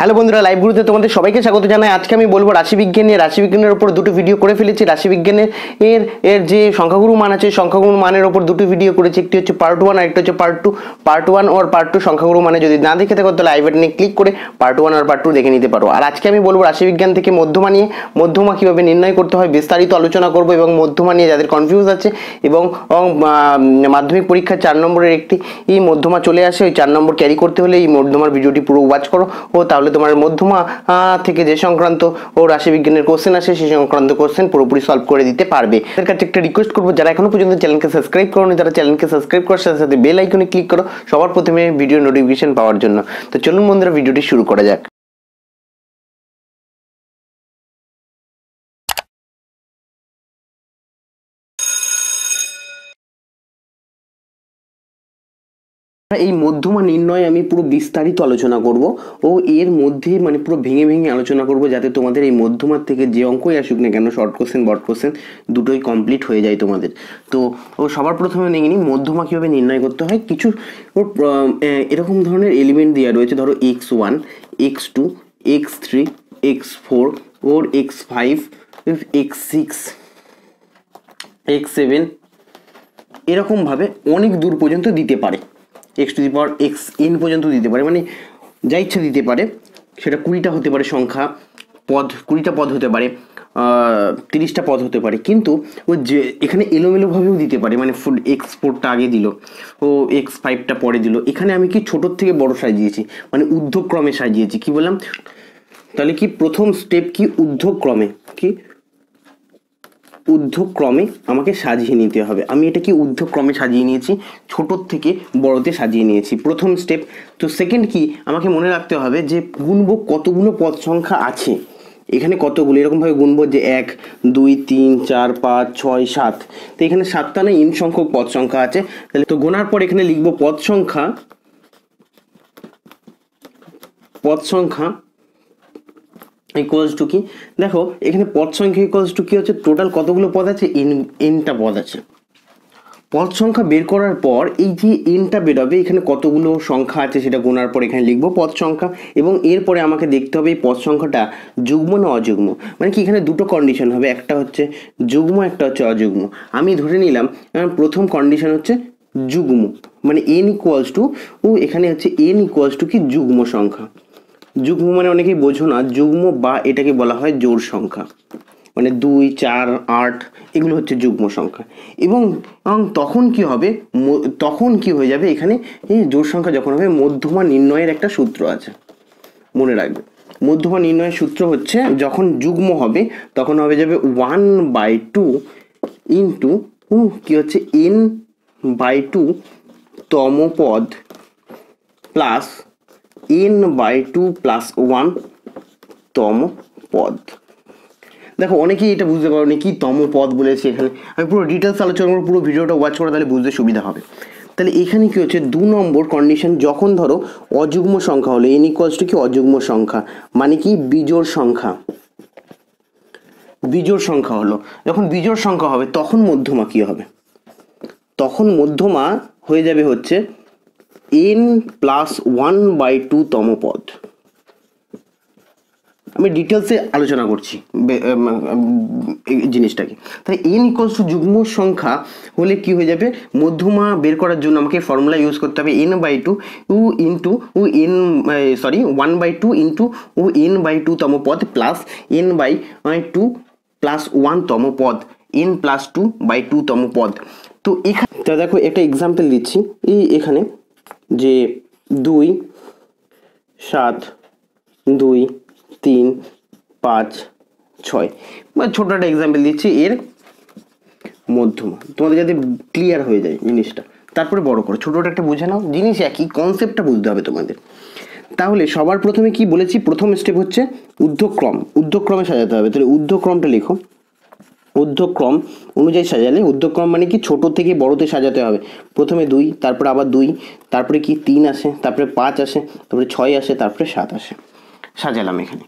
Hello বন্ধুরা live গ্রুপে তোমাদের সবাইকে স্বাগত জানাই আজকে আমি বলবো রাশিবিজ্ঞান নিয়ে রাশিবিজ্ঞানের ওপর দুটো ভিডিও করে ফেলেছি রাশিবিজ্ঞানের এর এর যে সংখ্যাগুরু মান আছে সংখ্যাগুরু মানের ওপর দুটো ভিডিও করেছি একটি হচ্ছে পার্ট ওয়ান আর একটা হচ্ছে part two part one or part two সংখ্যাগুরু মানে যদি না দেখে থাকো তাহলে আই নিয়ে ক্লিক করে পার্ট ওয়ান আর পার্ট টু দেখে নিতে পারো আর আজকে আমি বলবো রাশিবিজ্ঞান থেকে মধ্যমা নিয়ে মধ্যমা কীভাবে নির্ণয় করতে হয় বিস্তারিত আলোচনা করবো এবং মধ্যমা নিয়ে যাদের কনফিউজ আছে এবং মাধ্যমিক পরীক্ষার চার নম্বরের একটি এই মধ্যমা চলে আসে ওই চার নম্বর ক্যারি করতে হলে এই মধ্যমার ভিডিওটি পুরো ওয়াচ করো ও তাহলে তারপরে তোমার মধ্যমা থেকে যে সংক্রান্ত ও রাশিবিজ্ঞানের কোশ্চেন আসে সেই সংক্রান্ত কোশ্চেন পুরোপুরি সলভ করে দিতে পারবে এর কাছে একটা রিকোয়েস্ট করবো যারা এখনো পর্যন্ত চ্যানেলকে সাবস্ক্রাইব করো তারা চ্যানেলকে সাবস্ক্রাইব করার সাথে সাথে বেল আইকনে ক্লিক করো সবার প্রথমে ভিডিও নোটিফিকেশন পাওয়ার জন্য তো চলুন বন্ধুরা ভিডিওটি শুরু করা যাক এই মধ্যমা নির্ণয় আমি পুরো বিস্তারিত আলোচনা করব ও এর মধ্যে মানে পুরো ভেঙে ভেঙে আলোচনা করব যাতে তোমাদের এই মধ্যমার থেকে যে অঙ্কই আসুক না কেন শর্ট কোশ্চেন বট কোশ্চেন দুটোই কমপ্লিট হয়ে যায় তোমাদের তো ও সবার প্রথমে নিয়ে নিই মধ্যমা কীভাবে নির্ণয় করতে হয় কিছু এরকম ধরনের এলিমেন্ট দেওয়া রয়েছে ধরো x one x two x three x four or x five x six x seven এরকমভাবে অনেক দূর পর্যন্ত দিতে পারে x to the power x n পর্যন্ত দিতে পারে মানে যা ইচ্ছা দিতে পারে সেটা কুড়িটা হতে পারে সংখ্যা পদ কুড়িটা পদ হতে পারে তিরিশটা পদ হতে পারে কিন্তু ও যে এখানে এলোমেলোভাবেও দিতে পারে মানে ফুড এক্স ফোরটা আগে দিল ও এক্স ফাইভটা পরে দিল এখানে আমি কি ছোটোর থেকে বড় সাজিয়েছি মানে ঊর্ধ্বক্রমে সাজিয়েছি কি বললাম তাহলে কি প্রথম স্টেপ কি ঊর্ধ্বক্রমে কি ঊর্ধ্বক্রমে আমাকে সাজিয়ে নিতে হবে আমি এটাকে ঊর্ধ্বক্রমে সাজিয়ে নিয়েছি ছোটোর থেকে বড়তে সাজিয়ে নিয়েছি প্রথম স্টেপ তো সেকেন্ড কি আমাকে মনে রাখতে হবে যে গুনব কতগুলো পদ সংখ্যা আছে এখানে কতগুলো এরকমভাবে গুনব যে এক দুই তিন চার পাঁচ ছয় সাত তো এখানে সাতটা না ইন সংখ্যক পদ সংখ্যা আছে তাহলে তো গোনার পর এখানে লিখবো পদ সংখ্যা পদ সংখ্যা ইকুয়ালস টু কি দেখো এখানে পদ সংখ্যা ইকুয়ালস টু কি হচ্ছে টোটাল কতগুলো পদ আছে এন এনটা পদ আছে পদ সংখ্যা বের করার পর এই যে এনটা বেরোবে এখানে কতগুলো সংখ্যা আছে সেটা গোনার পর এখানে লিখবো পদ সংখ্যা এবং এরপরে আমাকে দেখতে হবে এই পদ সংখ্যাটা যুগ্ম না অযুগ্ম মানে কি এখানে দুটো কন্ডিশন হবে একটা হচ্ছে যুগ্ম একটা হচ্ছে অযুগ্ম আমি ধরে নিলাম প্রথম কন্ডিশন হচ্ছে যুগ্ম মানে এন ইকুয়ালস টু ও এখানে হচ্ছে এন ইকুয়ালস টু কি যুগ্ম সংখ্যা যুগ্ম মানে অনেকেই বোঝো না যুগ্ম বা এটাকে বলা হয় জোর সংখ্যা মানে দুই চার আট এগুলো হচ্ছে যুগ্ম সংখ্যা এবং তখন কি হবে তখন কি হয়ে যাবে এখানে জোর সংখ্যা যখন হবে মধ্যমা নির্ণয়ের একটা সূত্র আছে মনে রাখবে মধ্যমা নির্ণয়ের সূত্র হচ্ছে যখন যুগ্ম হবে তখন হবে যাবে ওয়ান বাই টু ইন্টু কি হচ্ছে এন বাই টু তম পদ plus n by two plus one তম পদ দেখো অনেকেই এটা বুঝতে পারো কি তম পদ বলেছে এখানে আমি পুরো ডিটেলস আলোচনা করবো পুরো ভিডিওটা ওয়াচ করে তাহলে বুঝতে সুবিধা হবে তাহলে এখানে কী হচ্ছে দু নম্বর কন্ডিশন যখন ধরো অযুগ্ম সংখ্যা হলো এন ইকুয়ালস টু কি অযুগ্ম সংখ্যা মানে কি বিজোড় সংখ্যা বিজোড় সংখ্যা হলো যখন বিজোড় সংখ্যা হবে তখন মধ্যমা কী হবে তখন মধ্যমা হয়ে যাবে হচ্ছে n plus one by two তম পদ আমি ডিটেলসে আলোচনা করছি জিনিসটাকে তাই এন ইকোয়ালস টু যুগ্ম সংখ্যা হলে কি হয়ে যাবে মধ্যমা বের করার জন্য আমাকে ফর্মুলা ইউজ করতে হবে এন বাই টু ও ইন্টু ও n sorry one by two into ও এন বাই টু তম পদ plus n by two plus one তম পদ n plus two by two তম পদ তো এখানে দেখো একটা এক্সাম্পল দিচ্ছি এই এখানে যে দুই সাত দুই তিন পাঁচ ছয় বা ছোটো একটা এক্সাম্পল দিচ্ছি এর মধ্যমা তোমাদের যাতে ক্লিয়ার হয়ে যায় জিনিসটা তারপরে বড় করো ছোটোটা একটা বুঝে নাও জিনিস একই কনসেপ্টটা বুঝতে হবে তোমাদের তাহলে সবার প্রথমে কি বলেছি প্রথম স্টেপ হচ্ছে ঊর্ধ্বক্রম উদ্যোগক্রমে সাজাতে হবে তাহলে উদ্যোগক্রমটা লেখো ঊর্ধ্বক্রম অনুযায়ী সাজালে ঊর্ধ্বক্রম মানে কি ছোট থেকে বড়তে সাজাতে হবে প্রথমে দুই তারপরে আবার দুই তারপরে কি তিন আসে তারপরে পাঁচ আসে তারপরে ছয় আসে তারপরে সাত আসে সাজালাম এখানে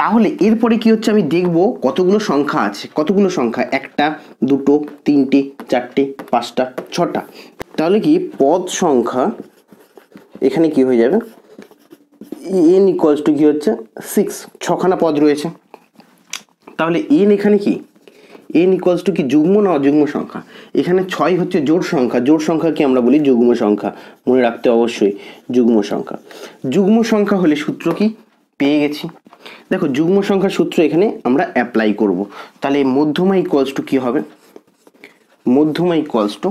তাহলে এরপরে কি হচ্ছে আমি দেখব কতগুলো সংখ্যা আছে কতগুলো সংখ্যা একটা দুটো তিনটে চারটে পাঁচটা ছটা তাহলে কি পদ সংখ্যা এখানে কি হয়ে যাবে এন ইকুয়ালস টু কি হচ্ছে সিক্স ছখানা পদ রয়েছে তাহলে এন এখানে কি এন ইকুয়ালস টু কি যুগ্ম না অযুগ্ম সংখ্যা এখানে ছয় হচ্ছে জোড় সংখ্যা জোড় সংখ্যাকে আমরা বলি যুগ্ম সংখ্যা মনে রাখতে অবশ্যই যুগ্ম সংখ্যা যুগ্ম সংখ্যা হলে সূত্র কি পেয়ে গেছি দেখো যুগ্ম সংখ্যা সূত্র এখানে আমরা অ্যাপ্লাই করব তাহলে মধ্যমা ইকুয়ালস টু কী হবে মধ্যমা equals to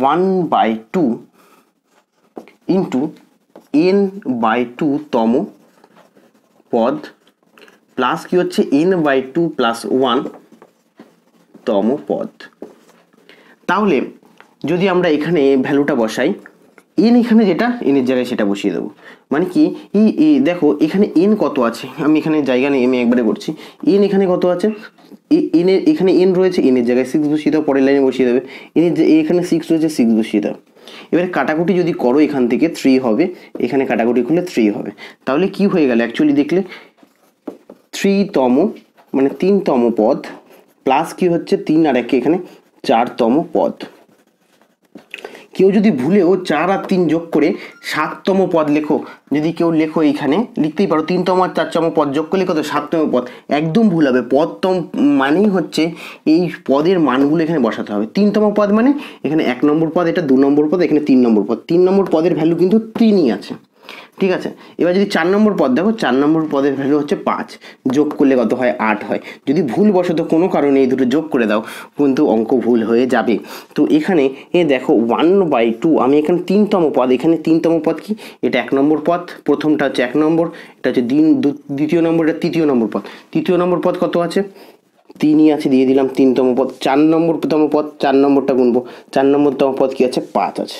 one by two into n by two তম পদ প্লাস কি হচ্ছে n by two plus one তম পদ তাহলে যদি আমরা এখানে ভ্যালুটা বসাই এন এখানে যেটা এনের জায়গায় সেটা বসিয়ে দেবো মানে কি ই দেখো এখানে এন কত আছে আমি এখানে জায়গা নিয়ে আমি একবারে করছি এন এখানে কত আছে এনের এখানে এন রয়েছে এনের জায়গায় সিক্স বসিয়ে দাও পরের লাইনে বসিয়ে দেবে এনের এখানে সিক্স রয়েছে সিক্স বসিয়ে দাও এবার কাটাকুটি যদি করো এখান থেকে থ্রি হবে এখানে কাটাকুটি খুলে থ্রি হবে তাহলে কি হয়ে গেল অ্যাকচুয়ালি দেখলে থ্রিতম মানে তিনতম পথ প্লাস কি হচ্ছে তিন আর একে এখানে চারতম পদ কেউ যদি ভুলেও চার আর তিন যোগ করে সাততম পদ লেখো যদি কেউ লেখো এইখানে লিখতেই পারো তিনতম আর চারতম পদ যোগ করে করলে তো সাততম পদ একদম ভুল হবে পদতম মানেই হচ্ছে এই পদের মানগুলো এখানে বসাতে হবে তিনতম পদ মানে এখানে এক নম্বর পদ এটা দু নম্বর পদ এখানে তিন নম্বর পদ তিন নম্বর পদের ভ্যালু কিন্তু তিনই আছে ঠিক আছে এবার যদি চার নম্বর পদ দেখো চার নম্বর পদের ভ্যালু হচ্ছে পাঁচ যোগ করলে কত হয় আট হয় যদি ভুলবশত কোনো কারণে এই দুটো যোগ করে দাও কিন্তু অঙ্ক ভুল হয়ে যাবে তো এখানে এ দেখো ওয়ান বাই টু আমি এখানে তিনতম পদ এখানে তিনতম পদ কি এটা এক নম্বর পদ প্রথমটা হচ্ছে এক নম্বর এটা হচ্ছে দিন দ্বিতীয় নম্বর এটা তৃতীয় নম্বর পদ তৃতীয় নম্বর পদ কত আছে তিনই আছে দিয়ে দিলাম তিনতম পদ চার নম্বরতম পদ চার নম্বরটা গুনবো চার নম্বরতম পদ কি আছে পাঁচ আছে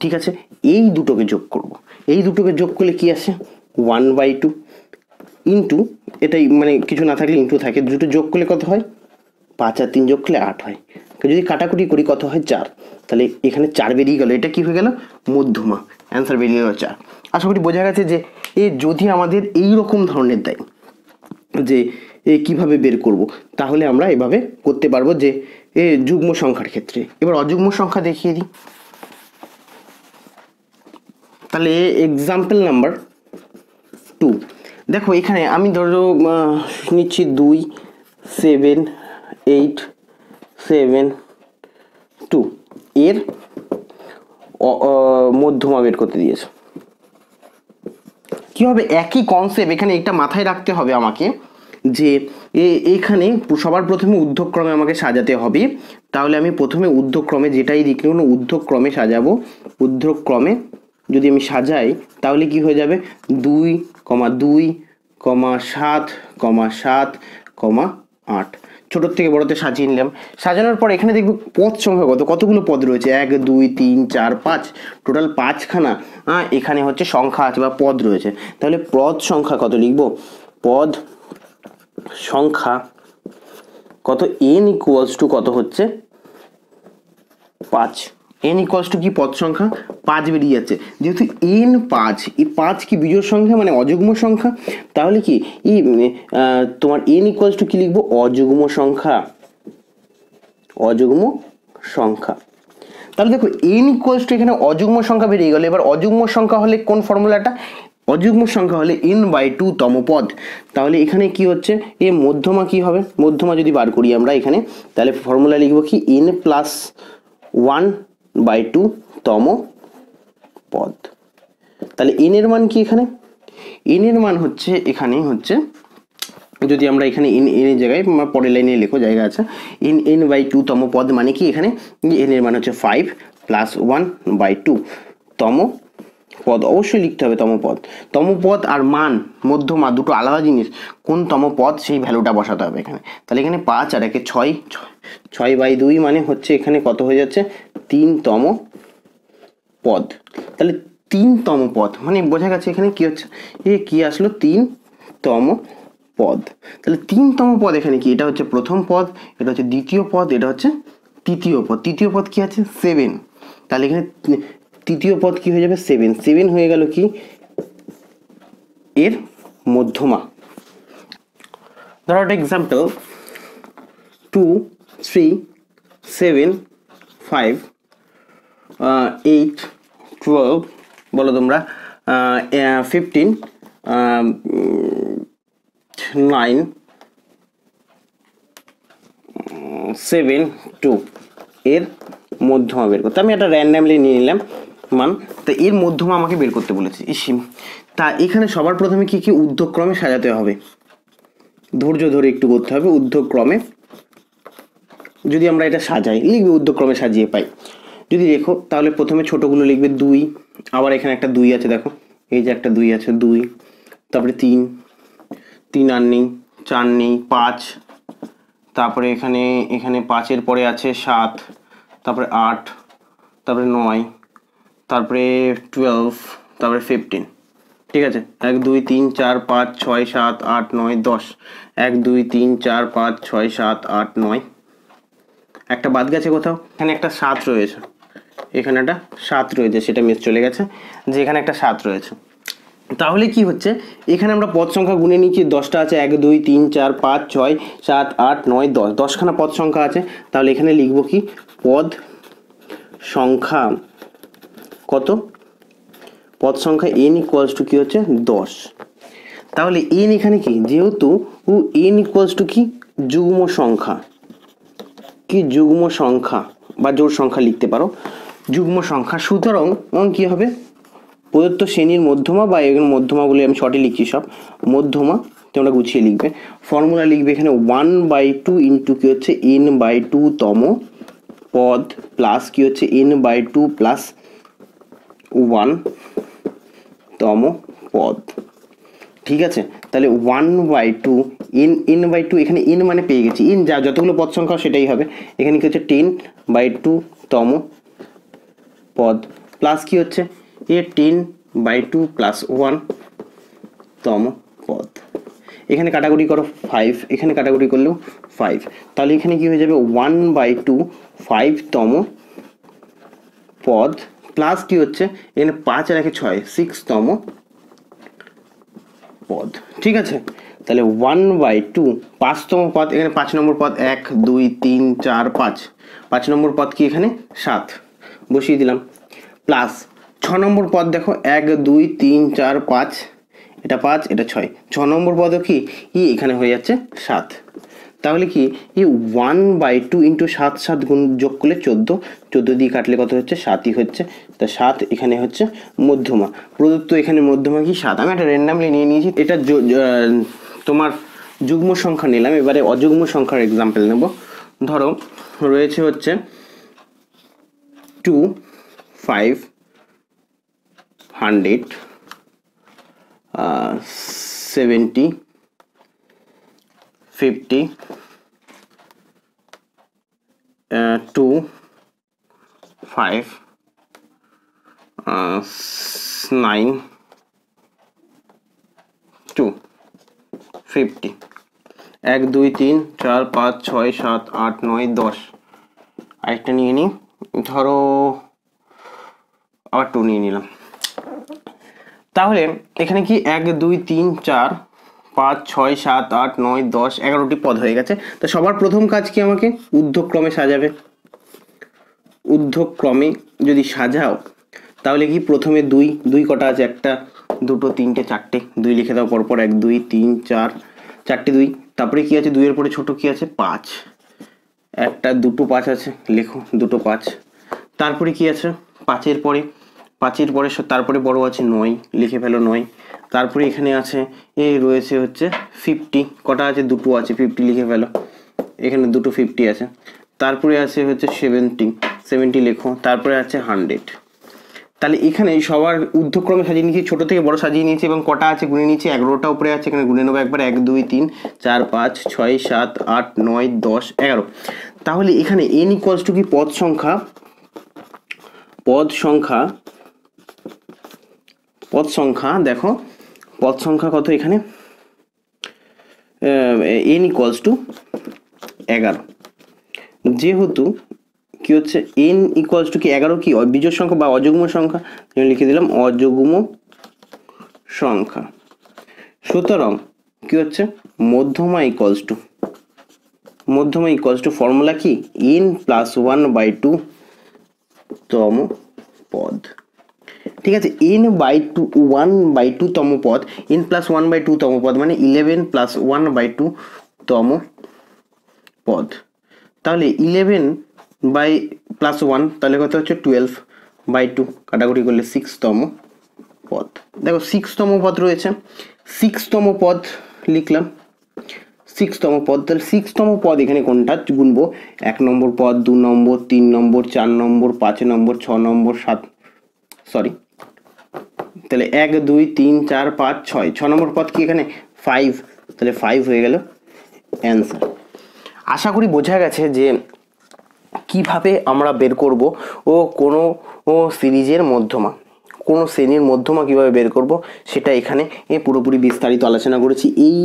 ঠিক আছে এই দুটোকে যোগ করবো এই দুটোকে যোগ করলে কি আসে ওয়ান বাই টু ইন্টু এটাই মানে কিছু না থাকলে ইন্টু থাকে দুটো যোগ করলে কত হয় পাঁচ আর তিন যোগ করলে আট হয় যদি কাটাকুটি করি কত হয় চার তাহলে এখানে চার বেরিয়ে গেল এটা কি হয়ে গেল মধ্যমা অ্যান্সার বেরিয়ে গেল চার আশা করি বোঝা গেছে যে এ যদি আমাদের এই রকম ধরনের দেয় যে এ কীভাবে বের করব। তাহলে আমরা এভাবে করতে পারবো যে এ যুগ্ম সংখ্যার ক্ষেত্রে এবার অযুগ্ম সংখ্যা দেখিয়ে দিই তাহলে এক্সাম্পল নাম্বার টু দেখো এখানে আমি ধরো নিচ্ছি দুই সেভেন এইট সেভেন টু এর মধ্যমা বের করতে দিয়েছে কী হবে একই কনসেপ্ট এখানে একটা মাথায় রাখতে হবে আমাকে যে এখানে সবার প্রথমে উদ্যোগক্রমে আমাকে সাজাতে হবে তাহলে আমি প্রথমে উদ্যোগক্রমে যেটাই দিক কোনো উদ্যোগক্রমে সাজাবো উদ্যোগক্রমে যদি আমি সাজাই তাহলে কি হয়ে যাবে দুই কমা দুই কমা সাত কমা সাত কমা আট ছোটোর থেকে বড়তে সাজিয়ে নিলাম সাজানোর পর এখানে দেখব পদ সংখ্যা কত কতগুলো পদ রয়েছে এক দুই তিন চার পাঁচ টোটাল পাঁচখানা হ্যাঁ এখানে হচ্ছে সংখ্যা আছে বা পদ রয়েছে তাহলে পদ সংখ্যা কত লিখব পদ সংখ্যা কত এন ইকুয়ালস টু কত হচ্ছে পাঁচ এন ইকলস টু কি পদ সংখ্যা পাঁচ বেরিয়ে যাচ্ছে যেহেতু এন পাঁচ এই পাঁচ কি বিজোড় সংখ্যা মানে অযুগ্ম সংখ্যা তাহলে কি ই তোমার এন ইকলস টু কি লিখবো অযুগ্ম সংখ্যা অযুগ্ম সংখ্যা তাহলে দেখো এন ইকুয়ালস টু এখানে অযুগ্ম সংখ্যা বেরিয়ে গেল এবার অযুগ্ম সংখ্যা হলে কোন ফর্মুলাটা অযুগ্ম সংখ্যা হলে এন বাই টু তম পদ তাহলে এখানে কি হচ্ছে এ মধ্যমা কি হবে মধ্যমা যদি বার করি আমরা এখানে তাহলে ফর্মুলা লিখবো কি n plus one by two তম পদ তাহলে e এনের মান কি এখানে e এনের মান হচ্ছে এখানেই হচ্ছে যদি আমরা এখানে এন e, এন এর জায়গায় আমার পরের লাইনে লেখো জায়গা আছে এন এন বাই টু তম পদ মানে কি এখানে এন এর মান হচ্ছে five plus one by two তম পদ অবশ্যই লিখতে হবে তম পদ তম পদ আর মান মধ্যমা দুটো আলাদা জিনিস কোন তম পদ সেই ভ্যালুটা বসাতে হবে এখানে তাহলে এখানে পাঁচ আর একে ছয় ছয় বাই দুই মানে হচ্ছে এখানে কত হয়ে যাচ্ছে তিনতম পদ তাহলে তিনতম পদ মানে বোঝা গেছে এখানে কী হচ্ছে এ কী আসলো তিনতম পদ তাহলে তিনতম পদ এখানে কি এটা হচ্ছে প্রথম পদ এটা হচ্ছে দ্বিতীয় পদ এটা হচ্ছে তৃতীয় পদ তৃতীয় পদ কি আছে সেভেন তাহলে এখানে তৃতীয় পদ কি হয়ে যাবে সেভেন সেভেন হয়ে গেল কি এর মধ্যমা ধরো একটা example two three seven five eight twelve বলো তোমরা ফিফটিন নাইন সেভেন টু এর মধ্যমা বের করতে আমি এটা র্যান্ডামলি নিয়ে নিলাম মান তো এর মধ্যমা আমাকে বের করতে বলেছে ইসিম তা এখানে সবার প্রথমে কি কি উদ্যোগক্রমে সাজাতে হবে ধৈর্য ধরে একটু করতে হবে উদ্যোগক্রমে যদি আমরা এটা সাজাই লিখবে উদ্যোগক্রমে সাজিয়ে পাই যদি রেখো তাহলে প্রথমে ছোটোগুলো লিখবে দুই আবার এখানে একটা দুই আছে দেখো এই যে একটা দুই আছে দুই তারপরে তিন তিন আর নেই চার নেই পাঁচ তারপরে এখানে এখানে পাঁচের পরে আছে সাত তারপরে আট তারপরে নয় তারপরে টুয়েলভ তারপরে ফিফটিন ঠিক আছে এক দুই তিন চার পাঁচ ছয় সাত আট নয় দশ এক দুই তিন চার পাঁচ ছয় সাত আট নয় একটা বাদ গেছে কোথাও এখানে একটা সাত রয়েছে এখানে একটা সাত রয়েছে সেটা মিস চলে গেছে যে এখানে একটা সাত রয়েছে তাহলে কি হচ্ছে এখানে আমরা পদ সংখ্যা গুনে নিচ্ছি দশটা আছে এক দুই তিন চার পাঁচ ছয় সাত আট নয় দশ দশখানা পদ সংখ্যা আছে তাহলে এখানে লিখব কি পদ সংখ্যা কত পদ সংখ্যা এন ইকুয়ালস টু কি হচ্ছে দশ তাহলে এন এখানে কি যেহেতু এন ইকুয়ালস টু কি যুগ্ম সংখ্যা কি যুগ্ম সংখ্যা বা জোর সংখ্যা লিখতে পারো যুগ্ম সংখ্যা সুতরাং এবং কি হবে প্রদত্ত শ্রেণীর মধ্যমা বা এখানে মধ্যমা বলে আমি শর্টে লিখছি সব মধ্যমা তোমরা গুছিয়ে লিখবে ফর্মুলা লিখবে এখানে ওয়ান বাই টু ইন্টু কী হচ্ছে এন বাই টু তম পদ প্লাস কী হচ্ছে n by two plus one তম পদ ঠিক আছে তাহলে one by two n n by two এখানে এন মানে পেয়ে গেছি এন যা যতগুলো পদ সংখ্যা সেটাই হবে এখানে কি হচ্ছে টেন বাই টু তম পদ প্লাস কি হচ্ছে এ ten by two plus one তম পদ এখানে কাটাগরি করো ফাইভ এখানে কাটাগরি করলেও ফাইভ তাহলে এখানে কি হয়ে যাবে ওয়ান বাই টু ফাইভতম পদ প্লাস কি হচ্ছে এখানে পাঁচ আর একে ছয় সিক্সতম পদ ঠিক আছে তাহলে ওয়ান বাই টু পাঁচতম পদ এখানে পাঁচ নম্বর পদ এক দুই তিন চার পাঁচ পাঁচ নম্বর পদ কি এখানে সাত বসিয়ে দিলাম প্লাস ছ নম্বর পদ দেখো এক দুই তিন চার পাঁচ এটা পাঁচ এটা ছয় ছ নম্বর পদও কি ই এখানে হয়ে যাচ্ছে সাত তাহলে কি ই ওয়ান বাই টু ইন্টু সাত সাত গুণ যোগ করলে চোদ্দো চোদ্দো দিয়ে কাটলে কত হচ্ছে সাতই হচ্ছে তা সাত এখানে হচ্ছে মধ্যমা প্রদত্ত এখানে মধ্যমা কি সাত আমি একটা র্যান্ডামলি নিয়ে নিয়েছি এটা তোমার যুগ্ম সংখ্যা নিলাম এবারে অযুগ্ম সংখ্যার এক্সাম্পল নেব ধরো রয়েছে হচ্ছে to 570 50 uh, to 5 uh, 9 to fifty এক দুই তিন চার পাঁচ ছয় সাত আট নয় দশ আরেকটা নিয়ে নিই ধরো আবার টু নিয়ে নিলাম তাহলে এখানে কি এক দুই তিন চার পাঁচ ছয় সাত আট নয় দশ এগারোটি পদ হয়ে গেছে তো সবার প্রথম কাজ কি আমাকে ঊর্ধ্বক্রমে সাজাবে ঊর্ধ্বক্রমে যদি সাজাও তাহলে কি প্রথমে দুই দুই কটা আছে একটা দুটো তিনটে চারটে দুই লিখে দাও পরপর এক দুই তিন চার চারটে দুই তারপরে কি আছে দুইয়ের পরে ছোট কি আছে পাঁচ একটা দুটো পাঁচ আছে লেখো দুটো পাঁচ তারপরে কি আছে পাঁচের পরে পাঁচের পরে তারপরে বড় আছে নয় লিখে ফেলো নয় তারপরে এখানে আছে এ রয়েছে হচ্ছে ফিফটি কটা আছে দুটো আছে ফিফটি লিখে ফেলো এখানে দুটো ফিফটি আছে তারপরে আছে হচ্ছে সেভেন্টি সেভেন্টি লেখো তারপরে আছে হান্ড্রেড তাহলে এখানে সবার ঊর্ধ্বক্রমে সাজিয়ে নিয়েছি ছোটো থেকে বড় সাজিয়ে নিয়েছি এবং কটা আছে গুনে নিয়েছি এগারোটা উপরে আছে এখানে গুনে নেবো একবার এক দুই তিন চার পাঁচ ছয় সাত আট নয় দশ এগারো তাহলে এখানে এন ইকোয়ালস টু কি পদ সংখ্যা পদ সংখ্যা পদ সংখ্যা দেখো পদ সংখ্যা কত এখানে এন ইকোয়ালস টু এগারো যেহেতু কি হচ্ছে এন ইকুয়ালস টু কি এগারো কি বিজোর সংখ্যা বা অযুগ্ম সংখ্যা লিখে দিলাম অযুগ্ম সংখ্যা সুতরাং কি হচ্ছে মধ্যমা ইকুয়ালস টু মধ্যমা ইকুয়ালস টু ফর্মুলা কি n plus one by two তম পদ ঠিক আছে n by two one by two তম পদ n plus one by two তম পদ মানে eleven plus one by two তম পদ তাহলে ইলেভেন বাই প্লাস ওয়ান তাহলে কত হচ্ছে টুয়েলভ বাই টু কাটাকুটি করলে সিক্সতম পদ দেখো সিক্সতম পদ রয়েছে সিক্সতম পদ লিখলাম সিক্সতম পদ তাহলে সিক্সতম পদ এখানে কোনটা গুনবো এক নম্বর পদ দু নম্বর তিন নম্বর চার নম্বর পাঁচ নম্বর ছ নম্বর সাত সরি তাহলে এক দুই তিন চার পাঁচ ছয় ছ নম্বর পদ কি এখানে ফাইভ তাহলে ফাইভ হয়ে গেল অ্যান্সার আশা করি বোঝা গেছে যে কিভাবে আমরা বের করব ও কোনো সিরিজের মধ্যমা কোনো শ্রেণীর মধ্যমা কীভাবে বের করব সেটা এখানে এ পুরোপুরি বিস্তারিত আলোচনা করেছি এই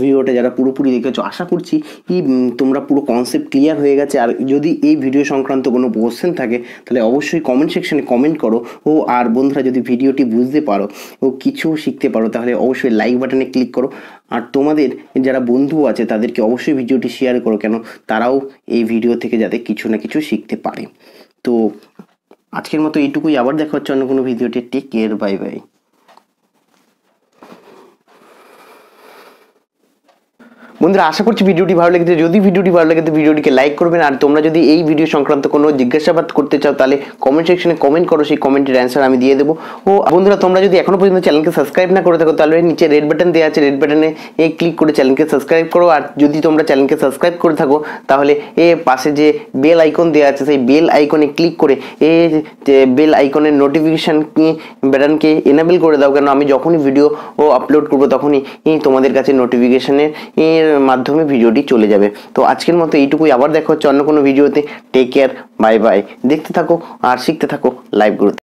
ভিডিওটা যারা পুরোপুরি দেখেছো আশা করছি কি তোমরা পুরো কনসেপ্ট ক্লিয়ার হয়ে গেছে আর যদি এই ভিডিও সংক্রান্ত কোনো কোশ্চেন থাকে তাহলে অবশ্যই কমেন্ট সেকশনে কমেন্ট করো ও আর বন্ধুরা যদি ভিডিওটি বুঝতে পারো ও কিছু শিখতে পারো তাহলে অবশ্যই লাইক বাটনে ক্লিক করো আর তোমাদের যারা বন্ধু আছে তাদেরকে অবশ্যই ভিডিওটি শেয়ার করো কেন তারাও এই ভিডিও থেকে যাতে কিছু না কিছু শিখতে পারে তো আজকের মতো এইটুকুই আবার দেখা হচ্ছে অন্য কোনো ভিডিওতে টেক কেয়ার বাই বাই বন্ধুরা আশা করছি ভিডিওটি ভালো লেগেছে যদি ভিডিওটি ভালো লাগে ভিডিওটিকে লাইক করবেন আর তোমরা যদি এই ভিডিও সংক্রান্ত কোনো জিজ্ঞাসাবাদ করতে চাও তাহলে কমেন্ট সেকশনে কমেন্ট করো সেই কমেন্টের অ্যান্সার আমি দিয়ে দেবো ও বন্ধুরা তোমরা যদি এখনো পর্যন্ত চ্যানেলকে সাবস্ক্রাইব না করে থাকো তাহলে নিচে রেড বাটন দেওয়া আছে রেড বাটনে এ ক্লিক করে চ্যানেলকে সাবস্ক্রাইব করো আর যদি তোমরা চ্যানেলকে সাবস্ক্রাইব করে থাকো তাহলে এ পাশে যে বেল আইকন দেওয়া আছে সেই বেল আইকনে ক্লিক করে এ বেল আইকনের নোটিফিকেশান বাটনকে এনাবেল করে দাও কেন আমি যখনই ভিডিও ও আপলোড করবো তখনই তোমাদের কাছে নোটিফিকেশানের মাধ্যমে ভিডিওটি চলে যাবে তো আজকের মতো এইটুকুই আবার দেখা হচ্ছে অন্য কোনো ভিডিওতে টেক কেয়ার বাই বাই দেখতে থাকো আর শিখতে থাকো লাইভ গ্রোথ